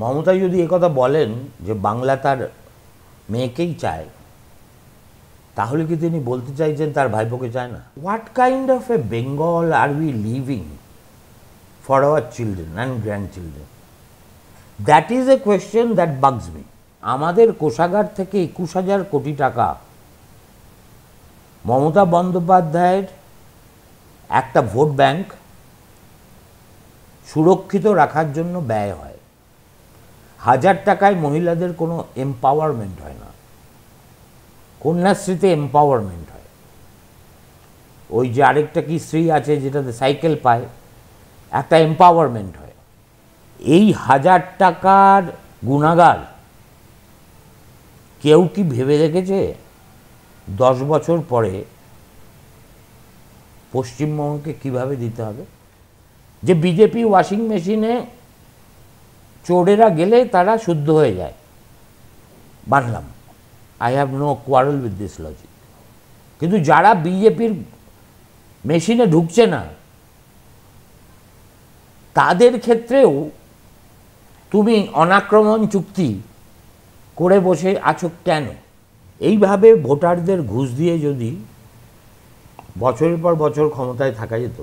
মমতা যদি একথা বলেন যে বাংলা তার মেয়েকেই চায় তাহলে কি তিনি বলতে চাইছেন তার ভাইপোকে চায় না what kind of a Bengal are we living for our children and grandchildren that is a question that bugs me আমাদের কোষাগার থেকে একুশ হাজার কোটি টাকা মমতা বন্দ্যোপাধ্যায়ের একটা ভোট ব্যাংক সুরক্ষিত রাখার জন্য ব্যয় হয় হাজার টাকায় মহিলাদের কোনো এম্পাওয়ারমেন্ট হয় না কন্যাশ্রীতে এম্পাওয়ারমেন্ট হয় ওই যে আরেকটা কি স্ত্রী আছে যেটাতে সাইকেল পায় একটা এম্পাওয়ারমেন্ট হয় এই হাজার টাকার গুণাগার কেউ কি ভেবে দেখেছে দশ বছর পরে পশ্চিমবঙ্গকে কিভাবে দিতে হবে যে বিজেপি ওয়াশিং মেশিনে চোরেরা গেলে তারা শুদ্ধ হয়ে যায় মানলাম I have no quarrel with this logic কিন্তু যারা বিজেপির মেশিনে ঢুকছে না তাদের ক্ষেত্রেও তুমি অনাক্রমণ চুক্তি করে বসে আছো কেন এইভাবে ভোটারদের ঘুষ দিয়ে যদি বছরের পর বছর ক্ষমতায় থাকা যেত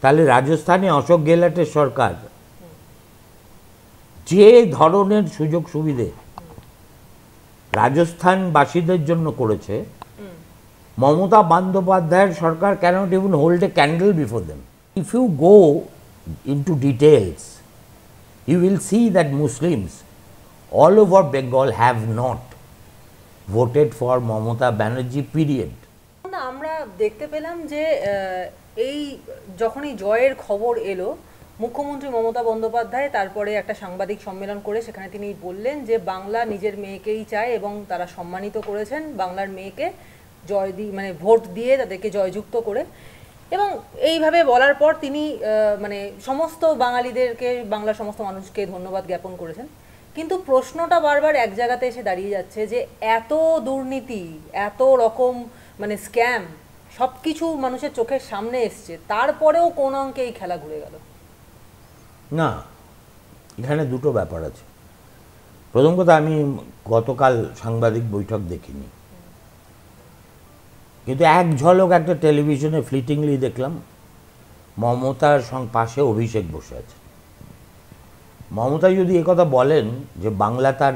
তাহলে রাজস্থানে অশোক গেলাটের সরকার যে ধরনের সুযোগ সুবিধে রাজস্থানবাসীদের জন্য করেছে মমতা বন্দ্যোপাধ্যায়ের সরকার cannot even hold a candle before them if you go to details you will see that Muslims all over Bengal have not voted for Mamata Banerjee period আমরা দেখতে পেলাম যে এই যখনই জয়ের খবর এলো মুখ্যমন্ত্রী মমতা বন্দ্যোপাধ্যায় তারপরে একটা সাংবাদিক সম্মেলন করে সেখানে তিনি বললেন যে বাংলা নিজের মেয়েকেই চায় এবং তারা সম্মানিত করেছেন বাংলার মেয়েকে জয় দি মানে ভোট দিয়ে তাদেরকে জয়যুক্ত করে এবং এইভাবে বলার পর তিনি মানে সমস্ত বাঙালিদেরকে বাংলার সমস্ত মানুষকে ধন্যবাদ জ্ঞাপন করেছেন কিন্তু প্রশ্নটা বারবার এক জায়গাতে এসে দাঁড়িয়ে যাচ্ছে যে এত দুর্নীতি এত রকম মানে স্ক্যাম সব কিছু মানুষের চোখের সামনে এসছে তারপরেও কোন অঙ্কে এই খেলা ঘুরে গেল না এখানে দুটো ব্যাপার আছে প্রথম কথা আমি গতকাল সাংবাদিক বৈঠক দেখিনি কিন্তু এক ঝলক একটা টেলিভিশনে ফ্লিটিংলি দেখলাম মমতার পাশে অভিষেক বসে আছে মমতা যদি কথা বলেন যে বাংলা তার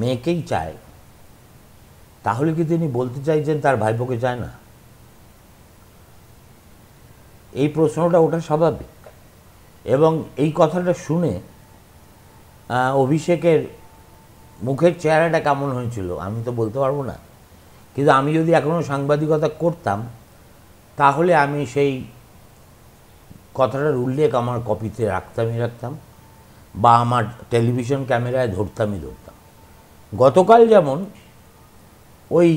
মেয়েকেই চায় তাহলে কি তিনি বলতে চাইছেন তার ভাইপোকে চায় না এই প্রশ্নটা ওটা স্বাভাবিক এবং এই কথাটা শুনে অভিষেকের মুখের চেহারাটা কেমন হয়েছিল আমি তো বলতে পারবো না কিন্তু আমি যদি এখনও সাংবাদিকতা করতাম তাহলে আমি সেই কথাটার উল্লেখ আমার কপিতে রাখতামই রাখতাম বা আমার টেলিভিশন ক্যামেরায় ধরতামই ধরতাম গতকাল যেমন ওই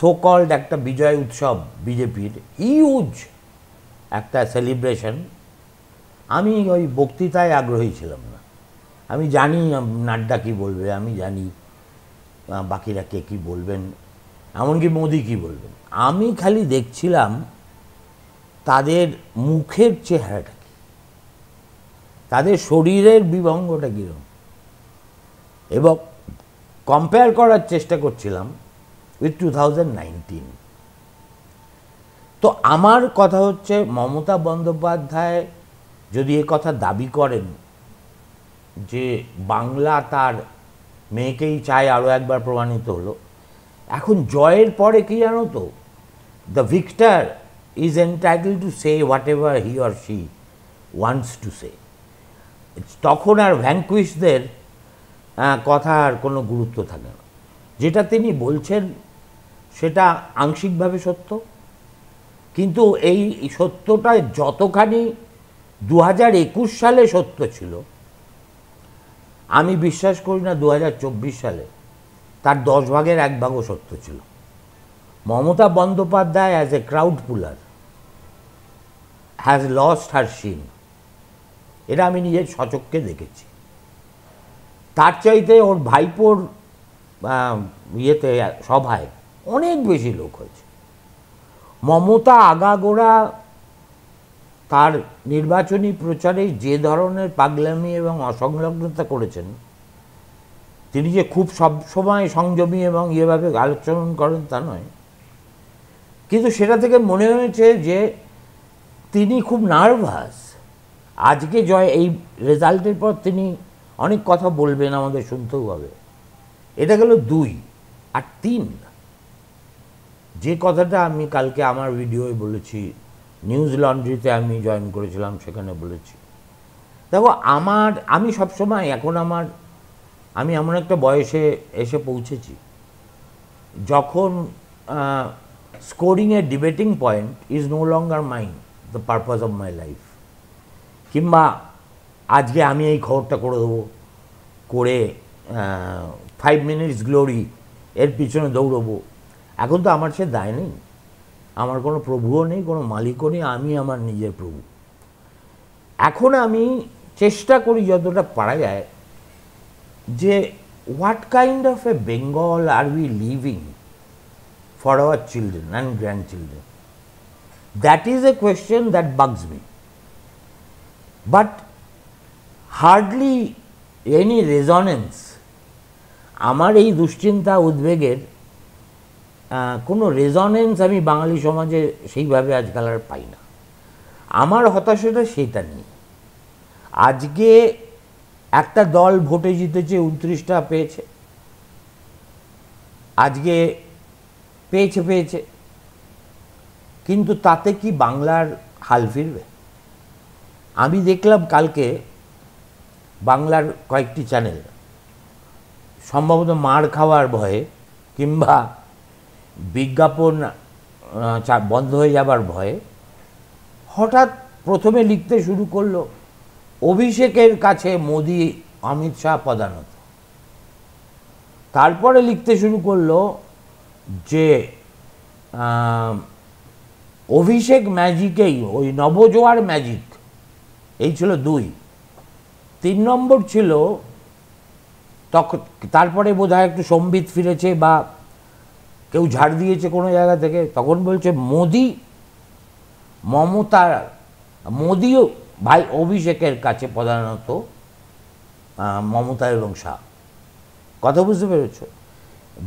সোকল্ড একটা বিজয় উৎসব বিজেপির ইউজ একটা সেলিব্রেশন আমি ওই বক্তৃতায় আগ্রহী ছিলাম না আমি জানি নাড্ডা কী বলবে আমি জানি বাকিরা কে কী বলবেন এমনকি মোদি কী বলবেন আমি খালি দেখছিলাম তাদের মুখের চেহারাটা কি তাদের শরীরের বিভঙ্গটা কীরকম এবং কম্পেয়ার করার চেষ্টা করছিলাম উইথ টু তো আমার কথা হচ্ছে মমতা বন্দ্যোপাধ্যায় যদি এ কথা দাবি করেন যে বাংলা তার মেয়েকেই চায় আরও একবার প্রমাণিত হলো এখন জয়ের পরে কি জানো তো the victor is entitle to say whatever he or she wants to say তখন আর ভ্যাঙ্কুইশদের কথা আর কোনো গুরুত্ব থাকে না যেটা তিনি বলছেন সেটা আংশিকভাবে সত্য কিন্তু এই সত্যটা যতখানি দু সালে সত্য ছিল আমি বিশ্বাস করি না দু সালে তার দশ ভাগের এক ভাগও সত্য ছিল Mamata Bandyopadhyay as a crowd puller has lost her sheen এটা আমি নিজের সচককে দেখেছি তার চাইতে ওর ভাইপোর ইয়েতে সভায় অনেক বেশি লোক হয়েছে মমতা আগাগোড়া তার নির্বাচনী প্রচারে যে ধরনের পাগলামি এবং অসংলগ্নতা করেছেন তিনি যে খুব সবসময় সংযমী এবং ইয়েভাবে আলোচনা করেন তা নয় কিন্তু সেটা থেকে মনে হয়েছে যে তিনি খুব নার্ভাস আজকে জয় এই রেজাল্টের পর তিনি অনেক কথা বলবেন আমাদের শুনতেও হবে এটা গেল দুই আর তিন যে কথাটা আমি কালকে আমার ভিডিওয় বলেছি নিউজ লন্ড্রিতে আমি জয়েন করেছিলাম সেখানে বলেছি দেখো আমার আমি সবসময় এখন আমার আমি এমন একটা বয়সে এসে পৌঁছেছি যখন scoring a debating point is no longer mind the purpose of my life কিংবা আজকে আমি এই খবরটা করে দেবো করে ফাইভ মিনিটস গ্লোরি এর পিছনে দৌড়বো এখন তো আমার সে দায় নেই আমার কোনো প্রভুও নেই কোনো মালিকও নেই আমি আমার নিজের প্রভু এখন আমি চেষ্টা করি যতটা পারা যায় যে what kind of a Bengal are we living for our children and grandchildren that is a question that bugs me but hardly any resonance আমার এই দুশ্চিন্তা উদ্বেগের কোনো রেজনেন্স আমি বাঙালি সমাজে সেইভাবে আজকাল আর পাই না আমার হতাশাটা সেটা নিয়ে আজকে একটা দল ভোটে জিতেছে উনত্রিশটা পেয়েছে আজকে পেয়েছে পেয়েছে কিন্তু তাতে কি বাংলার হাল ফিরবে আমি দেখলাম কালকে বাংলার কয়েকটি চ্যানেল সম্ভবত মার খাওয়ার ভয়ে কিংবা বিজ্ঞাপন বন্ধ হয়ে যাবার ভয়ে হঠাৎ প্রথমে লিখতে শুরু করলো অভিষেকের কাছে মোদি অমিত শাহ প্রধানত তারপরে লিখতে শুরু করলো যে অভিষেক ম্যাজিকেই ওই নবজোয়ার ম্যাজিক এই ছিল দুই তিন নম্বর ছিল তখন তারপরে বোধহয় একটু সম্বিত ফিরেছে বা কেউ ঝাড় দিয়েছে কোনো জায়গা থেকে তখন বলছে মোদি মমতা মোদিও ভাই অভিষেকের কাছে প্রধানত মমতা এবং শাহ কথা বুঝতে পেরেছ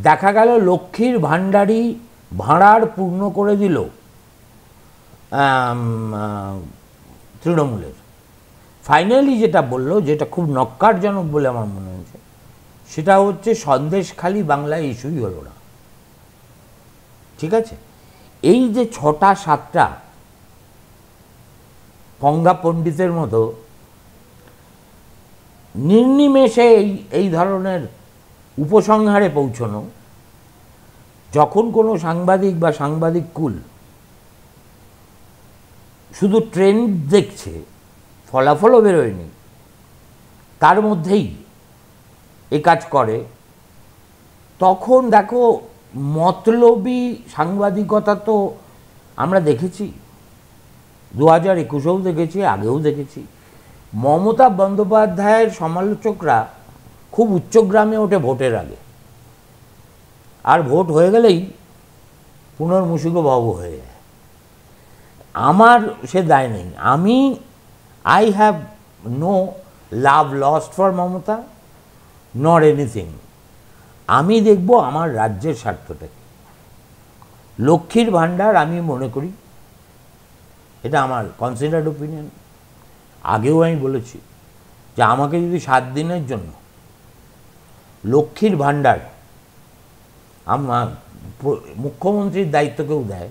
দেখা গেল লক্ষ্মীর ভাণ্ডারি ভাঁড়ার পূর্ণ করে দিল তৃণমূলের ফাইনালি যেটা বলল যেটা খুব নক্কারজনক বলে আমার মনে হয়েছে সেটা হচ্ছে সন্দেশখালি বাংলায় ইস্যুই হলো না ঠিক আছে এই যে ছটা সাতটা পঙ্গা পণ্ডিতের মতো নির্নিমেষে এই এই ধরনের উপসংহারে পৌঁছনো যখন কোনো সাংবাদিক বা সাংবাদিক কুল শুধু ট্রেন্ড দেখছে ফলাফলও বেরোয়নি তার মধ্যেই এ কাজ করে তখন দেখো মতলবী সাংবাদিকতা তো আমরা দেখেছি দু হাজার একুশেও দেখেছি আগেও দেখেছি মমতা বন্দ্যোপাধ্যায়ের সমালোচকরা খুব উচ্চগ্রামে ওঠে ভোটের আগে আর ভোট হয়ে গেলেই পুনর্মুষিক বাবু হয়ে যায় আমার সে দায় নেই আমি I have no love lost for Mamata not anything আমি দেখব আমার রাজ্যের স্বার্থটাকে লক্ষ্মীর ভাণ্ডার আমি মনে করি এটা আমার কনসিডার্ড ওপিনিয়ন আগেও আমি বলেছি যে আমাকে যদি সাত দিনের জন্য লক্ষ্মীর ভাণ্ডার আমার মুখ্যমন্ত্রীর দায়িত্ব কেউ দেয়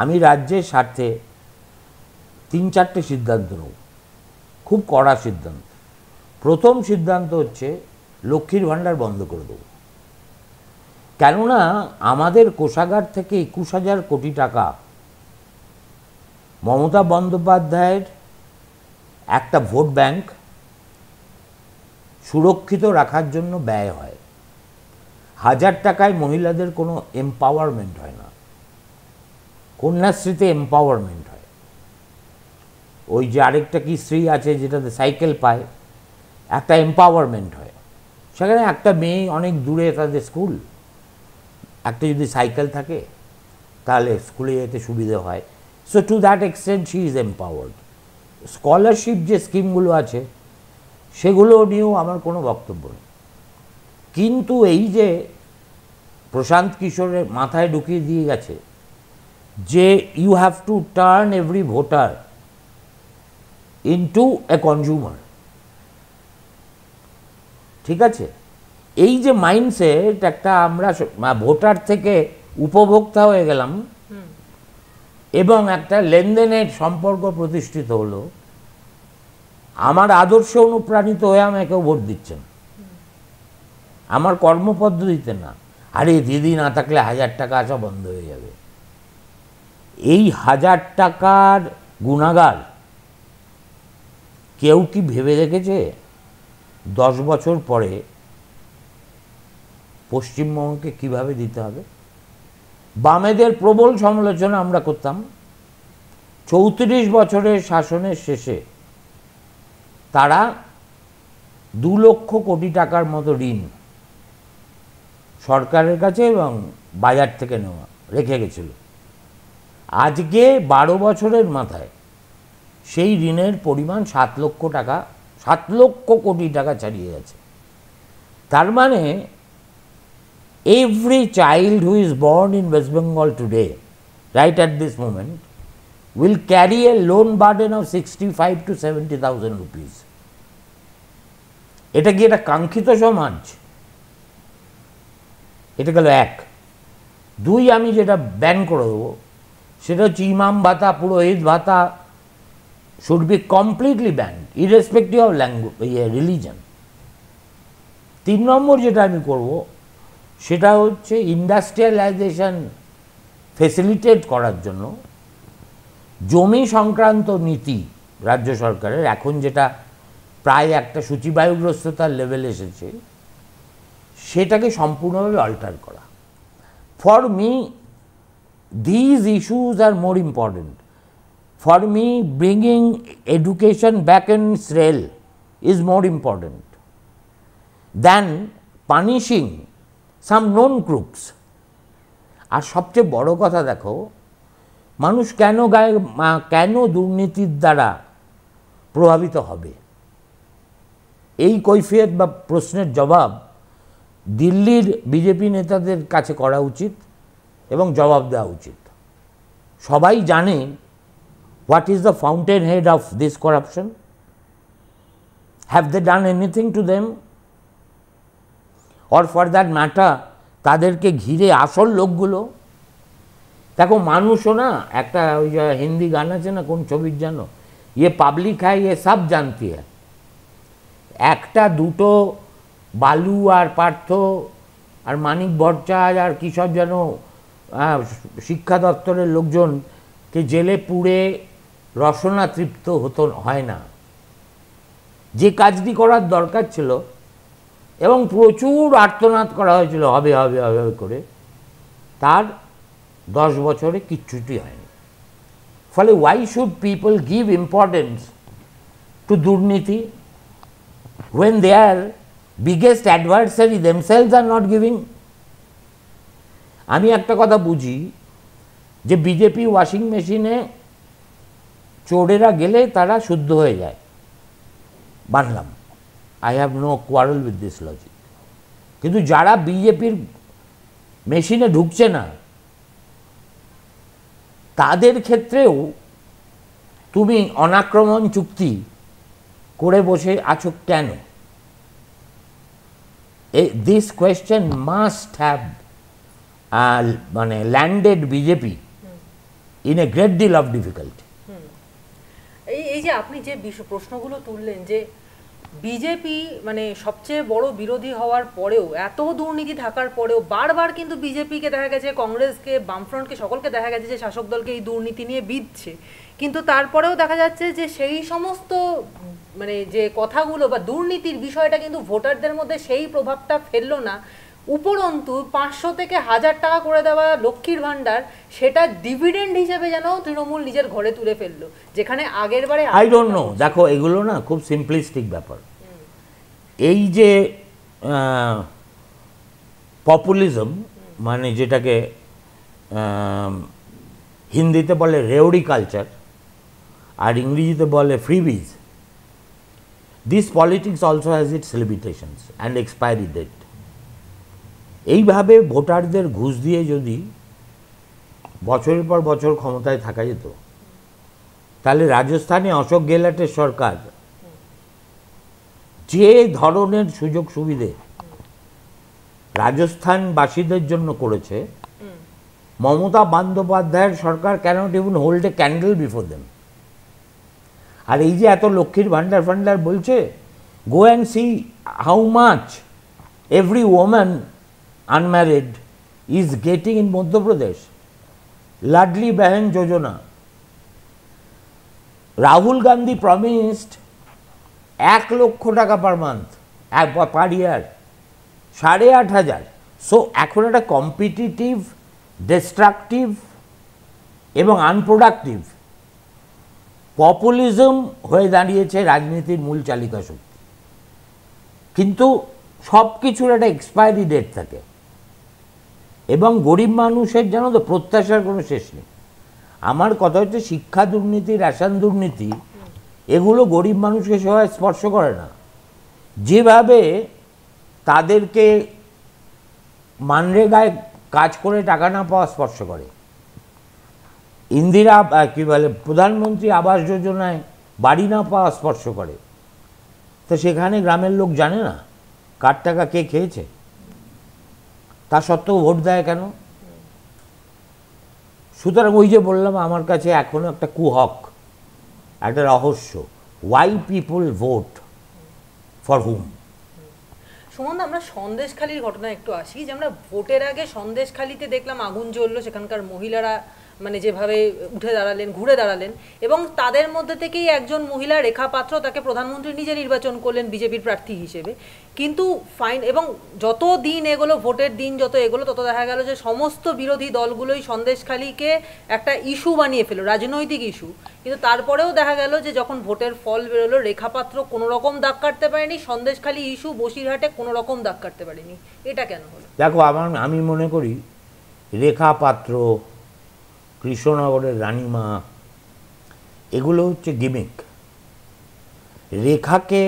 আমি রাজ্যের স্বার্থে তিন চারটে সিদ্ধান্ত নেব খুব কড়া সিদ্ধান্ত প্রথম সিদ্ধান্ত হচ্ছে লক্ষ্মীর ভাণ্ডার বন্ধ করে দেবো কেননা আমাদের কোষাগার থেকে একুশ হাজার কোটি টাকা মমতা বন্দ্যোপাধ্যায়ের একটা ভোট ব্যাংক সুরক্ষিত রাখার জন্য ব্যয় হয় হাজার টাকায় মহিলাদের কোনো এম্পাওয়ারমেন্ট হয় না কন্যাশ্রীতে এম্পাওয়ারমেন্ট হয় ওই যে আরেকটা কি স্ত্রী আছে যেটাতে সাইকেল পায় একটা এম্পাওয়ারমেন্ট হয় সেখানে একটা মেয়ে অনেক দূরে তাদের স্কুল একটা যদি সাইকেল থাকে তাহলে স্কুলে যেতে সুবিধে হয় so to that extent she is empowered scholarship যে স্কিমগুলো আছে সেগুলো নিয়েও আমার কোনো বক্তব্য নেই কিন্তু এই যে প্রশান্ত কিশোরের মাথায় ঢুকিয়ে দিয়ে গেছে যে you have to turn every voter into a consumer ঠিক আছে এই যে মাইন্ডসেট একটা আমরা ভোটার থেকে উপভোক্তা হয়ে গেলাম এবং একটা লেনদেনের সম্পর্ক প্রতিষ্ঠিত হলো আমার আদর্শে অনুপ্রাণিত হয়ে আমাকে ভোট দিচ্ছেন আমার কর্মপদ্ধতিতে না আরে দিদি না থাকলে হাজার টাকা আসা বন্ধ হয়ে যাবে এই হাজার টাকার গুণাগার কেউ কি ভেবে দেখেছে দশ বছর পরে পশ্চিমবঙ্গকে কিভাবে দিতে হবে বামেদের প্রবল সমালোচনা আমরা করতাম চৌত্রিশ বছরের শাসনের শেষে তারা দু লক্ষ কোটি টাকার মতো ঋণ সরকারের কাছে এবং বাজার থেকে নেওয়া রেখে গেছিল আজকে বারো বছরের মাথায় সেই ঋণের পরিমাণ সাত লক্ষ টাকা সাত লক্ষ কোটি টাকা ছাড়িয়ে গেছে তার মানে every child who is born in West Bengal today, right at this moment, will carry a loan burden of 65 to 70,000 rupees. এটা কি এটা কাঙ্ক্ষিত সমাজ এটা গেল এক দুই আমি যেটা ব্যান করে দেবো সেটা হচ্ছে ইমাম ভাতা পুরোহিত ভাতা should be completely ban irrespective of language religion তিন নম্বর যেটা আমি করবো সেটা হচ্ছে ইন্ডাস্ট্রিয়ালাইজেশন ফেসিলিটেট করার জন্য জমি সংক্রান্ত নীতি রাজ্য সরকারের এখন যেটা প্রায় একটা সূচিবায়ুগ্রস্ততার লেভেল এসেছে সেটাকে সম্পূর্ণভাবে অল্টার করা for me these issues are more important for me bringing education back in Israel is more important than punishing some known groups আর সবচেয়ে বড় কথা দেখো মানুষ কেন গায়ে কেন দুর্নীতির দ্বারা প্রভাবিত হবে এই কৈফিয়ত বা প্রশ্নের জবাব দিল্লির বিজেপি নেতাদের কাছে করা উচিত এবং জবাব দেওয়া উচিত সবাই জানে what is the fountainhead of this corruption have they done anything to them or for that matter তাদেরকে ঘিরে আসল লোকগুলো দেখো মানুষও না একটা ওই যে হিন্দি গান আছে না কোন ছবির যেন ইয়ে পাবলিক হ্যাঁ ইয়ে সব জানতি হ্যাঁ একটা দুটো বালু আর পার্থ আর মানিক ভট্টাচার্য আর কিসব যেন শিক্ষা দপ্তরের লোকজনকে জেলে পুড়ে রসনা তৃপ্ত হতো হয় না যে কাজটি করার দরকার ছিল এবং প্রচুর আর্তনাদ করা হয়েছিল হবে হবে হবে করে তার দশ বছরে কিচ্ছুটি হয়নি ফলে why should people give importance to দুর্নীতি when they are biggest adversary themselves are not giving আমি একটা কথা বুঝি যে বিজেপি ওয়াশিং মেশিনে চোরেরা গেলে তারা শুদ্ধ হয়ে যায় বানলাম I have no quarrel with this logic কিন্তু যারা বিজেপির মেশিনে ঢুকছে না তাদের ক্ষেত্রেও তুমি অনাক্রমণ চুক্তি করে বসে আছো কেন দিস কোয়েশ্চেন মাস্ট হ্যাভ মানে landed BJP in a great deal of difficulty এই যে আপনি যে প্রশ্নগুলো তুললেন যে বিজেপি মানে সবচেয়ে বড় বিরোধী হওয়ার পরেও এত দুর্নীতি থাকার পরেও বারবার কিন্তু বিজেপিকে দেখা গেছে কংগ্রেসকে বামফ্রন্টকে সকলকে দেখা গেছে যে শাসক দলকে এই দুর্নীতি নিয়ে বিধছে কিন্তু তারপরেও দেখা যাচ্ছে যে সেই সমস্ত মানে যে কথাগুলো বা দুর্নীতির বিষয়টা কিন্তু ভোটারদের মধ্যে সেই প্রভাবটা ফেললো না উপরন্তু পাঁচশো থেকে হাজার টাকা করে দেওয়া লক্ষ্মীর ভাণ্ডার সেটা ডিভিডেন্ড হিসেবে যেন তৃণমূল নিজের ঘরে তুলে ফেললো যেখানে আগের বারে আই ডোন্ট নো দেখো এগুলো না খুব সিম্পলিস্টিক ব্যাপার এই যে পপুলিজম মানে যেটাকে হিন্দিতে বলে রেওড়ি কালচার আর ইংরেজিতে বলে freebies this politics also has its limitations and expiry date এইভাবে ভোটারদের ঘুষ দিয়ে যদি বছরের পর বছর ক্ষমতায় থাকা যেত তাহলে রাজস্থানে অশোক গেহলটের সরকার যে ধরনের সুযোগ সুবিধে রাজস্থানবাসীদের জন্য করেছে মমতা বন্দ্যোপাধ্যায়ের সরকার cannot even hold a candle before then আর এই যে এত লক্ষ্মীর ভান্ডার ফান্ডার বলছে go and see how much every woman unmarried is getting in Madhya Pradesh Ladli Ladli Yojana Rahul Gandhi Gandhi এক লক্ষ টাকা পার মান্থ এক পার ইয়ার সাড়ে আট হাজার সো এখন একটা কম্পিটিটিভ ডিস্ট্রাকটিভ এবং আনপ্রোডাক্টিভ পপুলিজম হয়ে দাঁড়িয়েছে রাজনীতির মূল চালিকা শক্তি কিন্তু সব কিছুর একটা এক্সপায়ারি ডেট থাকে এবং গরিব মানুষের যেন তো প্রত্যাশার কোনো শেষ নেই আমার কথা হচ্ছে শিক্ষা দুর্নীতি রেশন দুর্নীতি এগুলো গরিব মানুষকে সবাই স্পর্শ করে না যেভাবে তাদেরকে মানরেগায় কাজ করে টাকা না পাওয়া স্পর্শ করে ইন্দিরা কী বলে প্রধানমন্ত্রী আবাস যোজনায় বাড়ি না পাওয়া স্পর্শ করে তো সেখানে গ্রামের লোক জানে না কার টাকা কে খেয়েছে তা সত্ত্বেও ভোট দেয় কেন সুতরাং ওই যে বললাম আমার কাছে এখনও একটা কুহক একটা রহস্য why people vote for whom Sumanta আমরা সন্দেশখালির ঘটনা একটু আসি যে আমরা ভোটের আগে সন্দেশখালিতে দেখলাম আগুন জ্বললো সেখানকার মহিলারা মানে যেভাবে উঠে দাঁড়ালেন ঘুরে দাঁড়ালেন এবং তাদের মধ্যে থেকেই একজন মহিলা রেখা পাত্র তাকে প্রধানমন্ত্রী নিজে নির্বাচন করলেন বিজেপির প্রার্থী হিসেবে কিন্তু ফাইন এবং যত দিন এগোলো ভোটের দিন যত এগুলো তত দেখা গেল যে সমস্ত বিরোধী দলগুলোই সন্দেশখালীকে একটা ইস্যু বানিয়ে ফেলো রাজনৈতিক ইস্যু কিন্তু তারপরেও দেখা গেল যে যখন ভোটের ফল বেরোলো রেখাপাত্র কোনো রকম দাগ কাটতে পারেনি সন্দেশখালী ইস্যু বসিরহাটে কোনো রকম দাগ কাটতে পারেনি এটা কেন হলো দেখো আমার আমি মনে করি রেখা পাত্র কৃষ্ণনগরের রানীমা এগুলো হচ্ছে গিমিক রেখাকে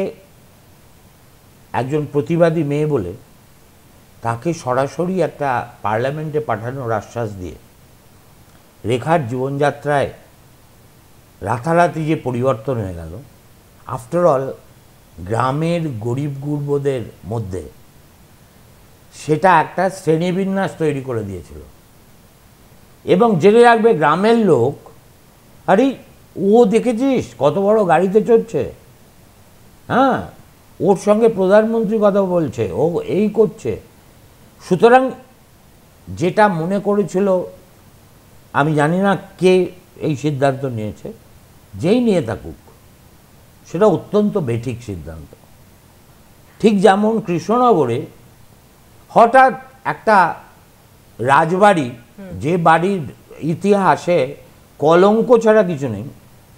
একজন প্রতিবাদী মেয়ে বলে তাকে সরাসরি একটা পার্লামেন্টে পাঠানোর আশ্বাস দিয়ে রেখার জীবনযাত্রায় রাতারাতি যে পরিবর্তন হয়ে গেল আফটারঅল গ্রামের গরিব গুর্বদের মধ্যে সেটা একটা শ্রেণীবিন্যাস তৈরি করে দিয়েছিল এবং জেনে রাখবে গ্রামের লোক আরে ও দেখেছিস কত বড় গাড়িতে চড়ছে হ্যাঁ ওর সঙ্গে প্রধানমন্ত্রী কথা বলছে ও এই করছে সুতরাং যেটা মনে করেছিল আমি জানি না কে এই সিদ্ধান্ত নিয়েছে যেই নিয়ে থাকুক সেটা অত্যন্ত বেঠিক সিদ্ধান্ত ঠিক যেমন কৃষ্ণনগরে হঠাৎ একটা রাজবাড়ি যে বাড়ির ইতিহাসে কলঙ্ক ছাড়া কিছু নেই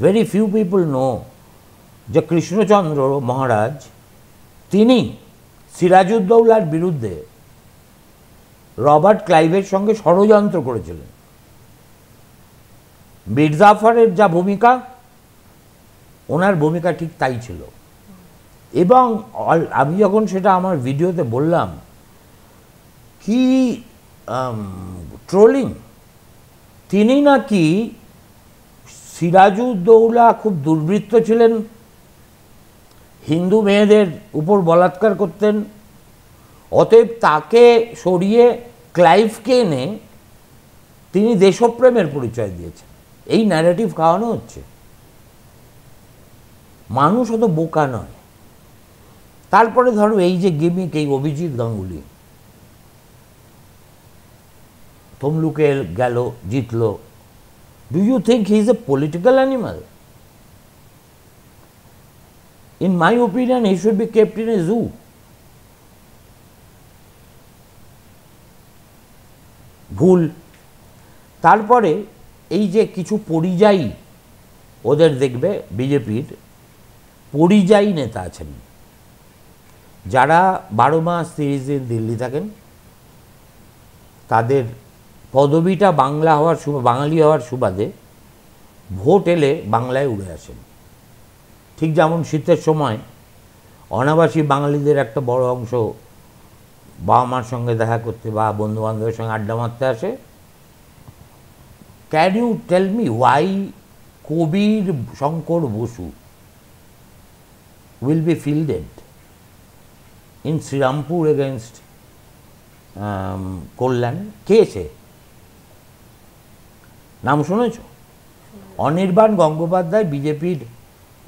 ভেরি ফিউ পিপুল নো যে কৃষ্ণচন্দ্র মহারাজ তিনি সিরাজউদ্দৌলার বিরুদ্ধে রবার্ট ক্লাইভের সঙ্গে ষড়যন্ত্র করেছিলেন মির্জাফরের যা ভূমিকা ওনার ভূমিকা ঠিক তাই ছিল এবং আমি যখন সেটা আমার ভিডিওতে বললাম কি ট্রোলিং তিনি নাকি সিরাজউদ্দৌলা খুব দুর্বৃত্ত ছিলেন হিন্দু মেয়েদের উপর বলাৎকার করতেন অতএব তাকে সরিয়ে ক্লাইভকে এনে তিনি দেশপ্রেমের পরিচয় দিয়েছেন এই ন্যারেটিভ খাওয়ানো হচ্ছে মানুষ অত বোকা নয় তারপরে ধরো এই যে গেমিক এই অভিজিৎ গাঙ্গুলি তমলুকে গেল জিতল do you think he is a political animal in my opinion he should be kept in a zoo ভুল তারপরে এই যে কিছু পরিযায়ী ওদের দেখবে বিজেপির পরিযায়ী নেতা আছেন যারা বারো মাস তিরিশ দিন দিল্লি থাকেন তাদের পদবিটা বাংলা হওয়ার বাঙালি হওয়ার সুবাদে ভোট এলে বাংলায় উড়ে আসেন ঠিক যেমন শীতের সময় অনাবাসী বাঙালিদের একটা বড় অংশ বাবা মার সঙ্গে দেখা করতে বা বন্ধুবান্ধবের সঙ্গে আড্ডা মারতে আসে can you tell me why Kabir Shankar Bose will be fielded in Serampore against Kalyan কে সে নাম শুনেছ অনির্বাণ গঙ্গোপাধ্যায় বিজেপির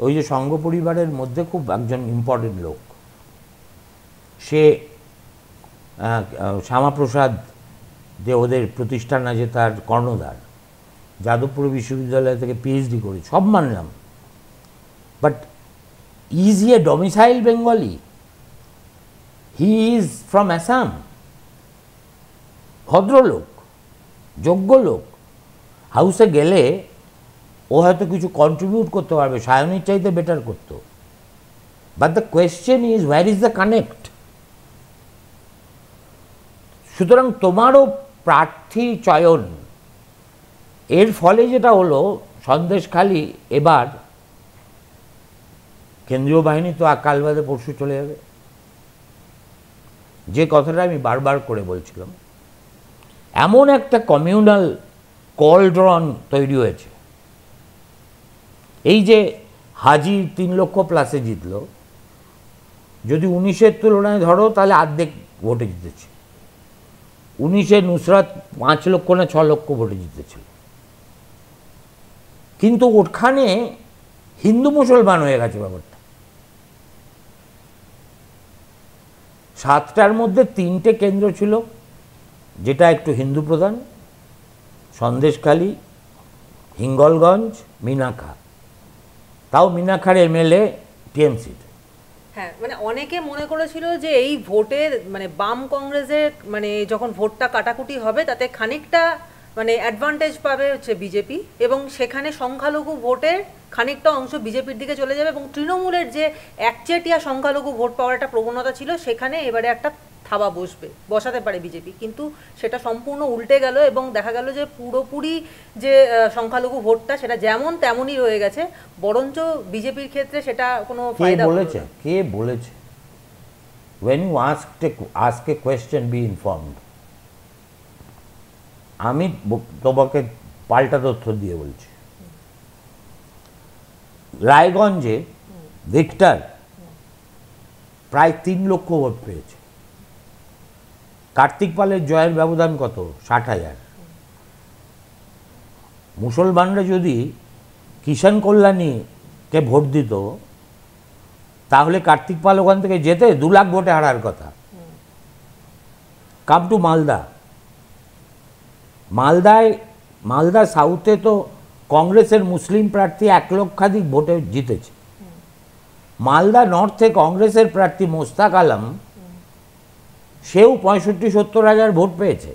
ওই যে সংঘ পরিবারের মধ্যে খুব একজন ইম্পর্টেন্ট লোক সে শ্যামাপ্রসাদ যে ওদের প্রতিষ্ঠান আছে তার কর্ণধার যাদবপুর বিশ্ববিদ্যালয় থেকে পিএইচডি করে সব মানলাম বাট ইজ ইয়ে domicile Bengali he is from Assam ভদ্রলোক যোগ্য লোক হাউসে গেলে ও হয়তো কিছু কন্ট্রিবিউট করতে পারবে সায়নের চাইতে বেটার করতো but the question is where is the connect সুতরাং তোমারও প্রার্থী চয়ন এর ফলে যেটা হলো সন্দেশখালি এবার কেন্দ্রীয় বাহিনী তো আকাল বাদে পরশু চলে যাবে যে কথাটা আমি বারবার করে বলছিলাম এমন একটা কমিউনাল কলড্রন তৈরি হয়েছে এই যে হাজি তিন লক্ষ প্লাসে জিতল যদি উনিশের তুলনায় ধরো তাহলে আর্ধেক ভোটে জিতেছে উনিশে নুসরাত পাঁচ লক্ষ না ছ লক্ষ ভোটে জিতেছিল কিন্তু ওখানে হিন্দু মুসলমান হয়ে গেছে ব্যাপারটা সাতটার মধ্যে তিনটে কেন্দ্র ছিল যেটা একটু হিন্দু প্রধান সন্দেশখালী হিঙ্গলগঞ্জ মিনাখা তাও মিনাখার এমএলএ টিএমসি হ্যাঁ মানে অনেকে মনে করেছিল যে এই ভোটে মানে বাম কংগ্রেসের মানে যখন ভোটটা কাটাকুটি হবে তাতে খানিকটা মানে অ্যাডভান্টেজ পাবে হচ্ছে বিজেপি এবং সেখানে সংখ্যালঘু ভোটের খানিকটা অংশ বিজেপির দিকে চলে যাবে এবং তৃণমূলের যে একচেটিয়া সংখ্যালঘু ভোট পাওয়ার একটা প্রবণতা ছিল সেখানে এবারে একটা থাবা বসবে বসাতে পারে বিজেপি কিন্তু সেটা সম্পূর্ণ উল্টে গেল এবং দেখা গেল যে পুরোপুরি যে সংখ্যালঘু ভোটটা সেটা যেমন তেমনই রয়ে গেছে বরঞ্চ বিজেপির ক্ষেত্রে সেটা কোনো বলেছে কে বলেছে when you ask a, ask a question be informed আমি তোমাকে পাল্টা তথ্য দিয়ে বলছি রায়গঞ্জে ভিক্টর প্রায় তিন লক্ষ ভোট পেয়েছে কার্তিক পালের জয়ের ব্যবধান কত ষাট হাজার মুসলমানরা যদি কিষাণ কল্যাণীকে ভোট দিত তাহলে কার্তিক পাল ওখান থেকে যেতে দু লাখ ভোটে হারার কথা কাম টু মালদা মালদায় মালদা সাউথে তো কংগ্রেসের মুসলিম প্রার্থী এক লক্ষাধিক ভোটে জিতেছে মালদা নর্থে কংগ্রেসের প্রার্থী মোস্তাক আলম সেও পঁয়ষট্টি সত্তর হাজার ভোট পেয়েছে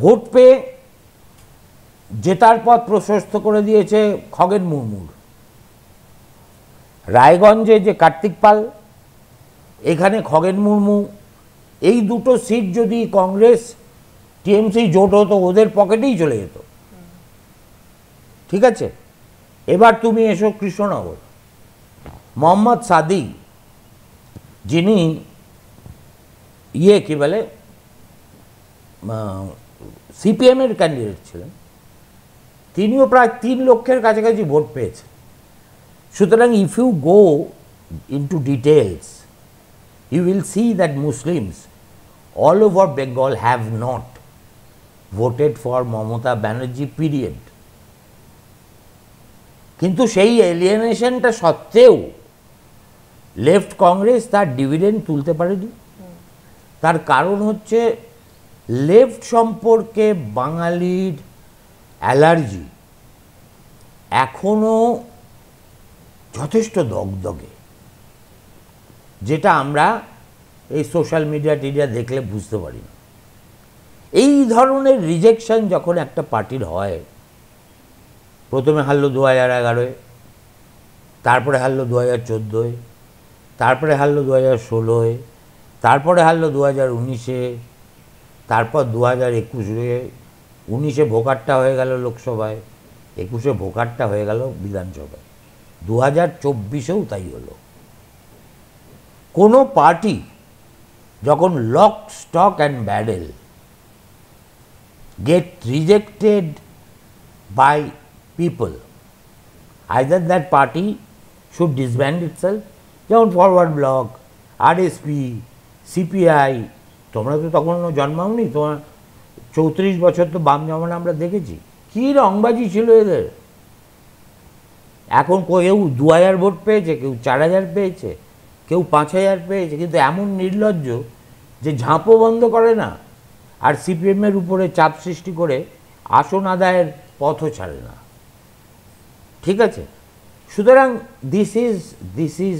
ভোট পেয়ে জেতার পথ প্রশস্ত করে দিয়েছে খগেন মুর্মুর রায়গঞ্জে যে কার্তিক পাল এখানে খগেন মুর্মু এই দুটো সিট যদি কংগ্রেস টিএমসি জোট হতো ওদের পকেটেই চলে যেত ঠিক আছে এবার তুমি এসো কৃষ্ণনগর মোহাম্মদ সাদি যিনি ইয়ে কি বলে সিপিএমের ক্যান্ডিডেট ছিলেন তিনিও প্রায় তিন লক্ষের কাছাকাছি ভোট পেয়েছেন সুতরাং if you go to details you will see that Muslims all over Bengal have not voted for Mamata Banerjee period কিন্তু সেই এলিয়েনেশনটা সত্ত্বেও লেফট কংগ্রেস তার ডিভিডেন্ড তুলতে পারেনি তার কারণ হচ্ছে লেফট সম্পর্কে বাঙালির অ্যালার্জি এখনও যথেষ্ট দগদগে যেটা আমরা এই সোশ্যাল মিডিয়া টিডিয়া দেখলে বুঝতে পারি না এই ধরনের রিজেকশন যখন একটা পার্টির হয় প্রথমে হারলো দু হাজার এগারোয় তারপরে হারলো দু হাজার চোদ্দোয় তারপরে হারলো দু হাজার ষোলোয় তারপরে হারলো দু হাজার উনিশে তারপর দু হাজার একুশে উনিশে ভোকারটা হয়ে গেল লোকসভায় একুশে ভোকারটা হয়ে গেল বিধানসভায় দু হাজার চব্বিশেও তাই হলো কোনো পার্টি যখন lock stock and barrel get rejected by people either that party should disband itself যেমন ফরওয়ার্ড ব্লক আরএসপি সিপিআই তোমরা তো তখন জন্মাওনি তোমার চৌত্রিশ বছর তো বাম জমানা আমরা দেখেছি কী রংবাজি ছিল এদের এখন কেউ দু হাজার ভোট পেয়েছে কেউ চার হাজার পেয়েছে কেউ পাঁচ হাজার পেয়েছে কিন্তু এমন নির্লজ্জ যে ঝাঁপও বন্ধ করে না আর সিপিএমের উপরে চাপ সৃষ্টি করে আসন আদায়ের পথও ছাড়ে না ঠিক আছে সুতরাং this is this is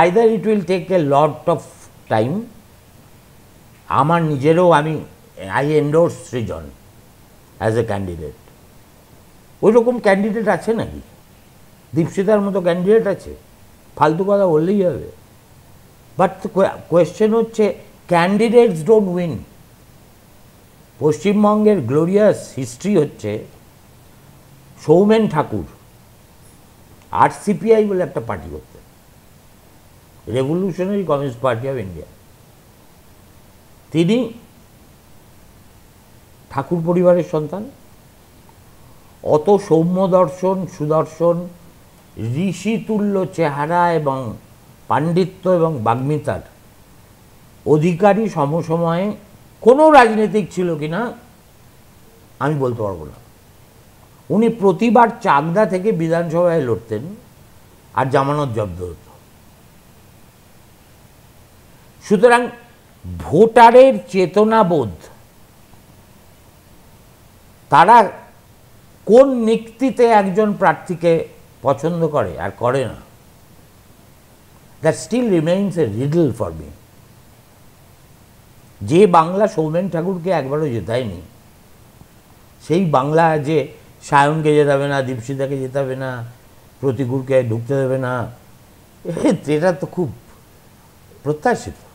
either it will take a lot of time আমার নিজেরও আমি I endorse Srijan as a candidate ওই রকম ক্যান্ডিডেট আছে নাকি দীপসিতার মতো ক্যান্ডিডেট আছে ফালতু কথা বললেই হবে বাট কোয়েশ্চেন হচ্ছে ক্যান্ডিডেটস ডোন্ট উইন পশ্চিমবঙ্গের গ্লোরিয়াস হিস্ট্রি হচ্ছে সৌমেন ঠাকুর আর সিপিআই বলে একটা পার্টি করত revolutionary communist party of India তিনি ঠাকুর পরিবারের সন্তান অত সৌম্য দর্শন সুদর্শন ঋষিতুল্য চেহারা এবং পাণ্ডিত্য এবং বাগ্মিতার অধিকারী সমসময়ে কোনো রাজনীতিক ছিল কি না আমি বলতে পারবো না উনি প্রতিবার চাকদা থেকে বিধানসভায় লড়তেন আর জামানত জব্দ হতো সুতরাং ভোটারের চেতনাবোধ তারা কোন নিক্তিতে একজন প্রার্থীকে পছন্দ করে আর করে না that still remains a riddle for me যে বাংলা সৌমেন ঠাকুরকে একবারও জেতায়নি সেই বাংলা যে সায়নকে যেতাবে না দীপসিতাকে জেতাবে না প্রতিকূলকে ঢুকতে দেবে না এটা তো খুব প্রত্যাশিত